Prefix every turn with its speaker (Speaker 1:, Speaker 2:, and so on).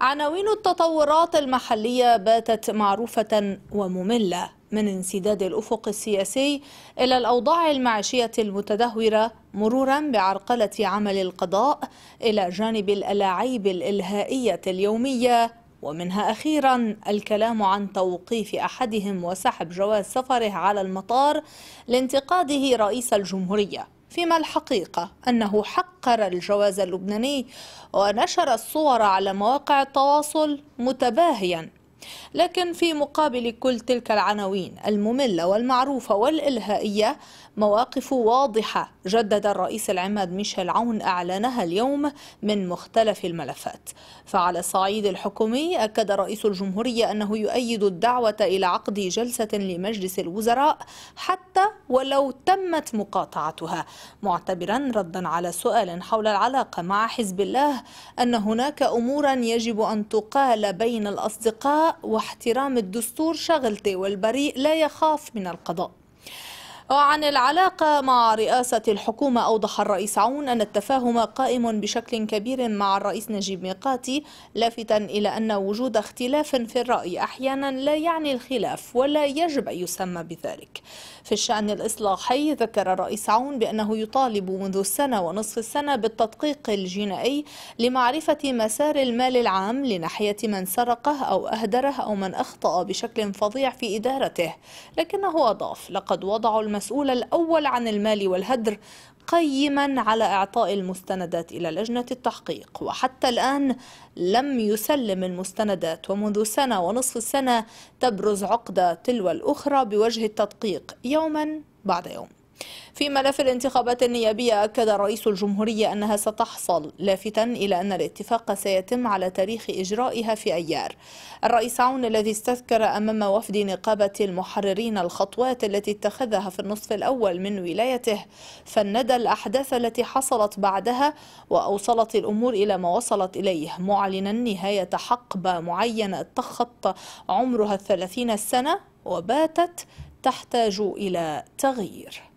Speaker 1: عناوين التطورات المحلية باتت معروفة ومملة من انسداد الأفق السياسي إلى الأوضاع المعيشية المتدهورة مرورا بعرقلة عمل القضاء إلى جانب الألاعيب الإلهائية اليومية ومنها أخيرا الكلام عن توقيف أحدهم وسحب جواز سفره على المطار لانتقاده رئيس الجمهورية فيما الحقيقة أنه حقر الجواز اللبناني ونشر الصور على مواقع التواصل متباهيا لكن في مقابل كل تلك العناوين المملة والمعروفة والإلهائية مواقف واضحة جدد الرئيس العماد ميشيل عون أعلنها اليوم من مختلف الملفات فعلى الصعيد الحكومي أكد رئيس الجمهورية أنه يؤيد الدعوة إلى عقد جلسة لمجلس الوزراء حتى حتى ولو تمت مقاطعتها معتبرا ردا على سؤال حول العلاقة مع حزب الله أن هناك أمورا يجب أن تقال بين الأصدقاء واحترام الدستور شغلته والبريء لا يخاف من القضاء وعن العلاقة مع رئاسة الحكومة أوضح الرئيس عون أن التفاهم قائم بشكل كبير مع الرئيس نجيب ميقاتي لافتا إلى أن وجود اختلاف في الرأي أحيانا لا يعني الخلاف ولا يجب أن يسمى بذلك في الشأن الإصلاحي ذكر الرئيس عون بأنه يطالب منذ السنة ونصف السنة بالتدقيق الجنائي لمعرفة مسار المال العام لناحية من سرقه أو أهدره أو من أخطأ بشكل فظيع في إدارته لكنه أضاف لقد وضعوا المسؤول الأول عن المال والهدر قيما على إعطاء المستندات إلى لجنة التحقيق وحتى الآن لم يسلم المستندات ومنذ سنة ونصف السنة تبرز عقدة تلو الأخرى بوجه التدقيق يوما بعد يوم في ملف الانتخابات النيابية أكد رئيس الجمهورية أنها ستحصل لافتا إلى أن الاتفاق سيتم على تاريخ إجرائها في أيار الرئيس عون الذي استذكر أمام وفد نقابة المحررين الخطوات التي اتخذها في النصف الأول من ولايته فندى الأحداث التي حصلت بعدها وأوصلت الأمور إلى ما وصلت إليه معلنا نهاية حقبة معينة تخطى عمرها الثلاثين سنة وباتت تحتاج إلى تغيير